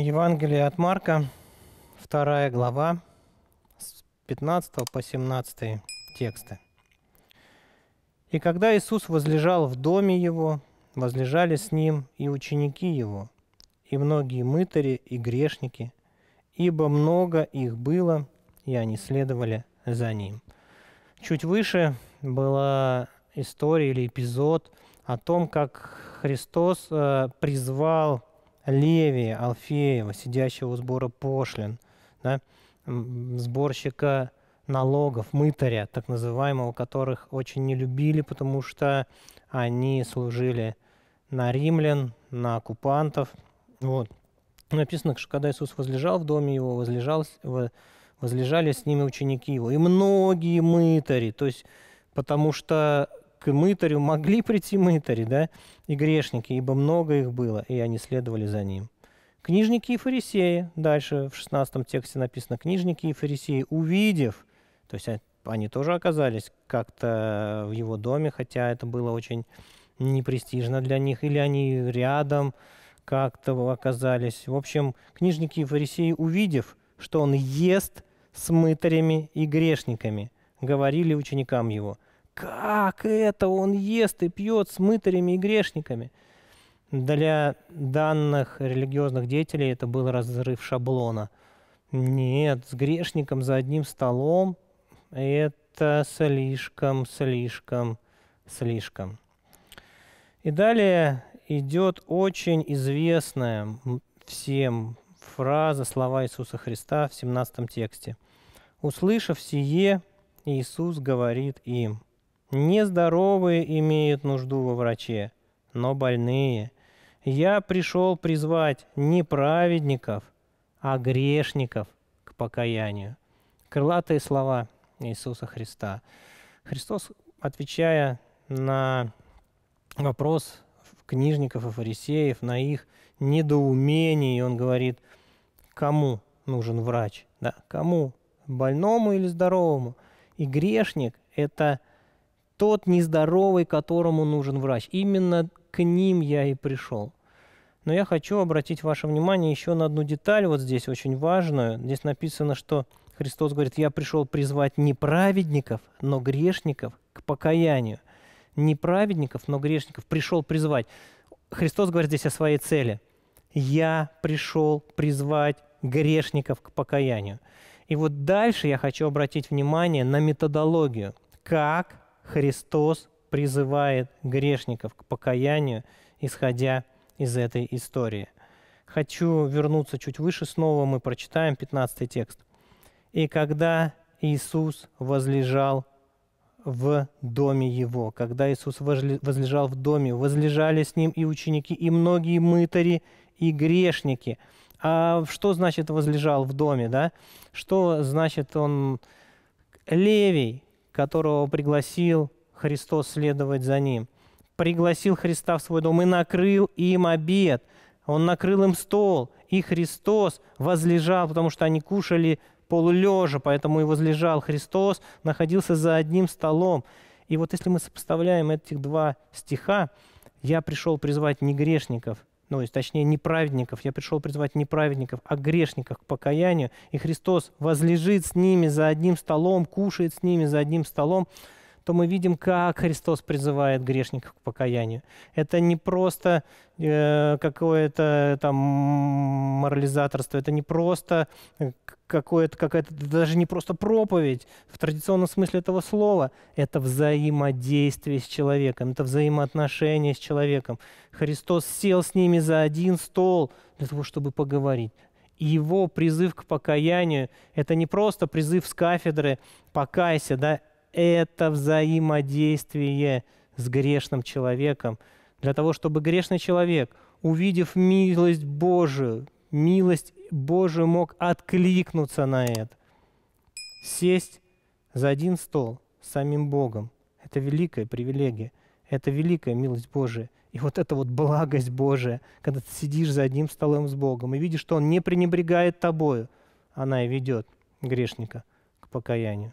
Евангелие от Марка, вторая глава, с 15 по 17 тексты. «И когда Иисус возлежал в доме его, возлежали с ним и ученики его, и многие мытари и грешники, ибо много их было, и они следовали за ним». Чуть выше была история или эпизод о том, как Христос э, призвал Левия Алфеева, сидящего у сбора пошлин, да, сборщика налогов, мытаря, так называемого, которых очень не любили, потому что они служили на римлян, на оккупантов. Вот. Написано, что когда Иисус возлежал в доме его, возлежал, возлежали с ними ученики его. И многие мытари, то есть потому что к мытарю могли прийти мытари, да, и грешники, ибо много их было, и они следовали за ним. Книжники и фарисеи, дальше в 16 тексте написано, книжники и фарисеи, увидев, то есть они тоже оказались как-то в его доме, хотя это было очень непрестижно для них, или они рядом как-то оказались. В общем, книжники и фарисеи, увидев, что он ест с мытарями и грешниками, говорили ученикам его – как это он ест и пьет с мытарями и грешниками? Для данных религиозных деятелей это был разрыв шаблона. Нет, с грешником за одним столом это слишком, слишком, слишком. И далее идет очень известная всем фраза, слова Иисуса Христа в 17 тексте. «Услышав сие, Иисус говорит им, Нездоровые имеют нужду во враче, но больные. Я пришел призвать не праведников, а грешников к покаянию. Крылатые слова Иисуса Христа. Христос, отвечая на вопрос книжников и фарисеев, на их недоумение, он говорит, кому нужен врач, да, кому, больному или здоровому. И грешник – это тот нездоровый, которому нужен врач. Именно к ним я и пришел. Но я хочу обратить ваше внимание еще на одну деталь, вот здесь очень важную. Здесь написано, что Христос говорит, я пришел призвать не праведников, но грешников к покаянию. Не праведников, но грешников пришел призвать. Христос говорит здесь о своей цели. Я пришел призвать грешников к покаянию. И вот дальше я хочу обратить внимание на методологию, как Христос призывает грешников к покаянию, исходя из этой истории. Хочу вернуться чуть выше снова, мы прочитаем 15 текст. «И когда Иисус возлежал в доме его, когда Иисус возлежал в доме, возлежали с ним и ученики, и многие мытари, и грешники». А что значит возлежал в доме, да? Что значит он левий, которого пригласил Христос следовать за ним. Пригласил Христа в свой дом и накрыл им обед. Он накрыл им стол, и Христос возлежал, потому что они кушали полулежа, поэтому и возлежал Христос, находился за одним столом. И вот если мы сопоставляем этих два стиха, «Я пришел призвать не грешников, ну, есть, точнее, неправедников. Я пришел призвать неправедников, а грешников к покаянию. И Христос возлежит с ними за одним столом, кушает с ними за одним столом то мы видим, как Христос призывает грешников к покаянию. Это не просто э, какое-то там морализаторство, это не просто э, какое-то, какая-то, даже не просто проповедь в традиционном смысле этого слова. Это взаимодействие с человеком, это взаимоотношение с человеком. Христос сел с ними за один стол для того, чтобы поговорить. его призыв к покаянию – это не просто призыв с кафедры «покайся», да, это взаимодействие с грешным человеком, для того, чтобы грешный человек, увидев милость Божию, милость Божию мог откликнуться на это, сесть за один стол с самим Богом. Это великая привилегия, это великая милость Божия. И вот эта вот благость Божия, когда ты сидишь за одним столом с Богом и видишь, что Он не пренебрегает тобою, она и ведет грешника к покаянию.